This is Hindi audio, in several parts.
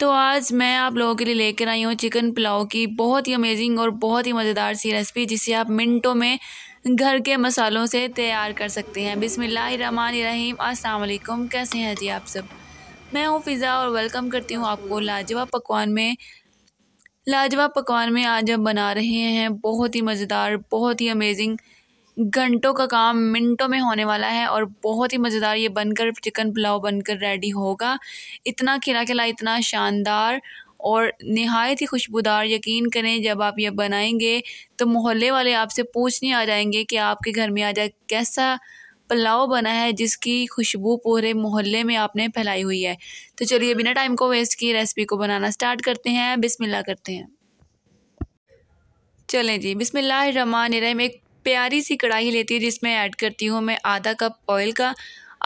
तो आज मैं आप लोगों के लिए लेकर आई हूँ चिकन पुलाव की बहुत ही अमेजिंग और बहुत ही मज़ेदार सी रेसिपी जिसे आप मिनटों में घर के मसालों से तैयार कर सकते हैं बिसमीम अस्सलाम कैसे हैं जी आप सब मैं हूँ फ़िज़ा और वेलकम करती हूँ आपको लाजवाब पकवान में लाजवाब पकवान में आज हम बना रहे हैं बहुत ही मज़ेदार बहुत ही अमेजिंग घंटों का काम मिनटों में होने वाला है और बहुत ही मज़ेदार ये बनकर चिकन पुलाव बनकर रेडी होगा इतना खिला खिला इतना शानदार और नहायत ही खुशबूदार यकीन करें जब आप ये बनाएंगे तो मोहल्ले वाले आपसे पूछने आ जाएंगे कि आपके घर में आज कैसा पुलाव बना है जिसकी खुशबू पूरे मोहल्ले में आपने फैलाई हुई है तो चलिए बिना टाइम को वेस्ट किए रेसिपी को बनाना स्टार्ट करते हैं बिस्मिल्लाह करते हैं चलें जी बिस्मिल्लाह एक प्यारी सी कढ़ाई लेती हूँ जिसमें ऐड करती हूँ मैं आधा कप ऑयल का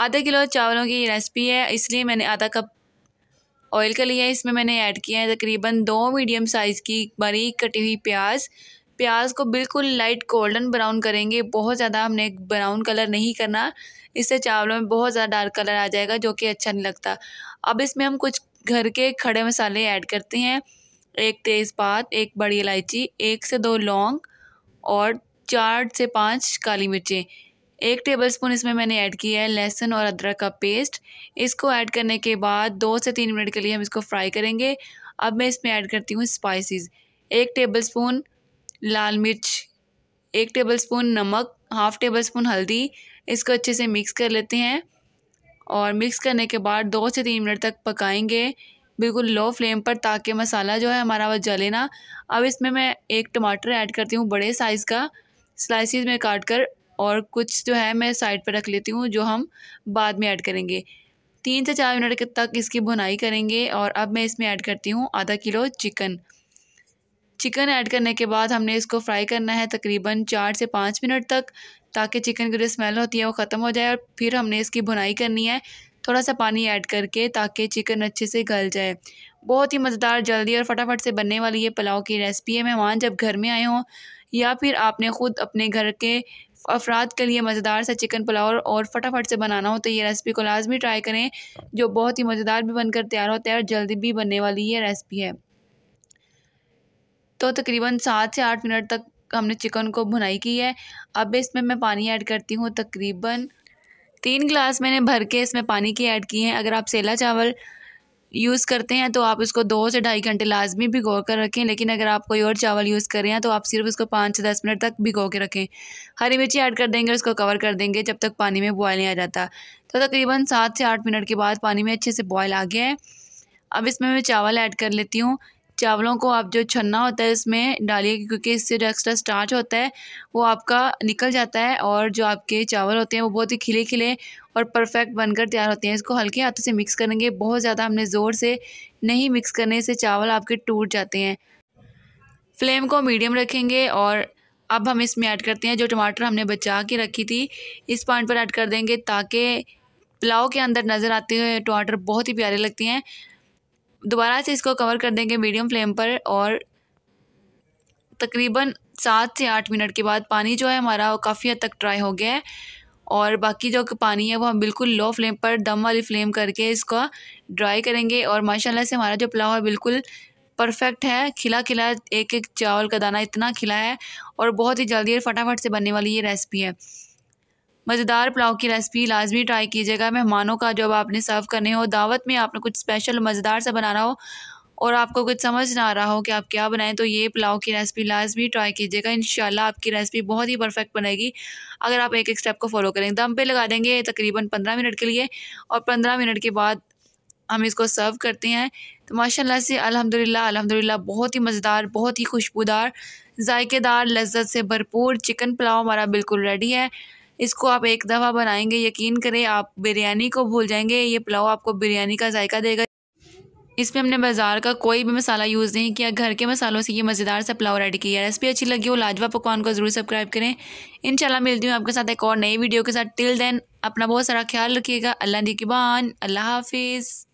आधा किलो चावलों की रेसिपी है इसलिए मैंने आधा कप ऑयल का लिया है इसमें मैंने ऐड किया है तकरीबन दो मीडियम साइज़ की बारीक कटी हुई प्याज प्याज को बिल्कुल लाइट गोल्डन ब्राउन करेंगे बहुत ज़्यादा हमने ब्राउन कलर नहीं करना इससे चावलों में बहुत ज़्यादा डार्क कलर आ जाएगा जो कि अच्छा नहीं लगता अब इसमें हम कुछ घर के खड़े मसाले ऐड करते हैं एक तेज़पात एक बड़ी इलायची एक से दो लौंग और चार से पाँच काली मिर्चें एक टेबलस्पून इसमें मैंने ऐड किया है लहसुन और अदरक का पेस्ट इसको ऐड करने के बाद दो से तीन मिनट के लिए हम इसको फ्राई करेंगे अब मैं इसमें ऐड करती हूँ स्पाइसेस एक टेबलस्पून लाल मिर्च एक टेबलस्पून नमक हाफ़ टेबल स्पून हल्दी इसको अच्छे से मिक्स कर लेते हैं और मिक्स करने के बाद दो से तीन मिनट तक पकाएँगे बिल्कुल लो फ्लेम पर ताकि मसाला जो है हमारा वह जले ना अब इसमें मैं एक टमाटर ऐड करती हूँ बड़े साइज़ का स्लाइसिस में काट कर और कुछ जो है मैं साइड पर रख लेती हूँ जो हम बाद में ऐड करेंगे तीन से चार मिनट तक इसकी भुनाई करेंगे और अब मैं इसमें ऐड करती हूँ आधा किलो चिकन चिकन ऐड करने के बाद हमने इसको फ्राई करना है तकरीबन चार से पाँच मिनट तक ताकि चिकन की जो स्मेल होती है वो ख़त्म हो जाए और फिर हमने इसकी भुनाई करनी है थोड़ा सा पानी ऐड करके ताकि चिकन अच्छे से गल जाए बहुत ही मज़ेदार जल्दी और फटाफट से बनने वाली ये पुलाव की रेसिपी है मेहमान जब घर में आए हों या फिर आपने ख़ुद अपने घर के अफराद के लिए मज़ेदार सा चिकन पुलाव और फटाफट से बनाना हो तो ये रेसिपी को लाजमी ट्राई करें जो बहुत ही मज़ेदार भी बनकर तैयार होता है और जल्दी भी बनने वाली ये रेसिपी है तो तकरीबन सात से आठ मिनट तक हमने चिकन को भुनाई की है अब इसमें मैं पानी ऐड करती हूँ तकरीबन तीन गिलास मैंने भर के इसमें पानी की ऐड की है अगर आप सेला चावल यूज़ करते हैं तो आप इसको दो से ढाई घंटे लाजमी भिगो कर रखें लेकिन अगर आप कोई और चावल यूज़ कर रहे हैं तो आप सिर्फ उसको पाँच से दस मिनट तक भिगो के रखें हरी मिर्ची ऐड कर देंगे उसको कवर कर देंगे जब तक पानी में बॉयल नहीं आ जाता तो तकरीबन सात से आठ मिनट के बाद पानी में अच्छे से बॉयल आ गया है अब इसमें मैं चावल ऐड कर लेती हूँ चावलों को आप जो छन्ना होता है इसमें डालिए क्योंकि इससे जो एक्स्ट्रा स्टार्च होता है वो आपका निकल जाता है और जो आपके चावल होते हैं वो बहुत ही खिले खिले और परफेक्ट बनकर तैयार होते हैं इसको हल्के हाथों से मिक्स करेंगे बहुत ज़्यादा हमने ज़ोर से नहीं मिक्स करने से चावल आपके टूट जाते हैं फ्लेम को मीडियम रखेंगे और अब हम इसमें ऐड करते हैं जो टमाटर हमने बचा के रखी थी इस पॉइंट पर ऐड कर देंगे ताकि पुलाव के अंदर नज़र आते हुए टमाटर बहुत ही प्यारे लगते हैं दोबारा से इसको कवर कर देंगे मीडियम फ्लेम पर और तकरीबन सात से आठ मिनट के बाद पानी जो है हमारा काफ़ी हद तक ड्राई हो गया है और बाकी जो पानी है वो हम बिल्कुल लो फ्लेम पर दम वाली फ्लेम करके इसका ड्राई करेंगे और माशाल्लाह से हमारा जो पुलाव है बिल्कुल परफेक्ट है खिला खिला एक एक चावल का दाना इतना खिला है और बहुत ही जल्दी और फटाफट से बनने वाली ये रेसिपी है मज़ेदार पुलाव की रेसिपी लाजमी ट्राई कीजिएगा मेहमानों का जब आपने सर्व करने हो दावत में आपने कुछ स्पेशल मज़ेदार सा बनाना हो और आपको कुछ समझ ना आ रहा हो कि आप क्या बनाएं तो ये पुलाव की रेसिपी लाजमी ट्राई कीजिएगा इन आपकी रेसिपी बहुत ही परफेक्ट बनेगी अगर आप एक एक स्टेप को फॉलो करेंगे दम पे लगा देंगे तकरीबन पंद्रह मिनट के लिए और पंद्रह मिनट के बाद हम इसको सर्व करते हैं तो माशाल्लाह से अल्हम्दुलिल्लाह अल्हम्दुलिल्लाह बहुत ही मज़ेदार बहुत ही खुशबूदार जायकेदार लज्जत से भरपूर चिकन पुलाव हमारा बिल्कुल रेडी है इसको आप एक दफ़ा बनाएंगे यकीन करें आप बिरयानी को भूल जाएंगे ये पुलाव आपको बिरयानी का जायका देगा इसमें हमने बाजार का कोई भी मसाला यूज़ नहीं किया घर के मसालों से ये मज़ेदार सा पुलाव रेडी किया रेसिपी अच्छी लगी हो लाजवा पकवान को ज़रूर सब्सक्राइब करें इंशाल्लाह मिलती हूँ आपके साथ एक और नई वीडियो के साथ टिल देन अपना बहुत सारा ख्याल रखिएगा अल्लाह की बान अल्लाह हाफिज़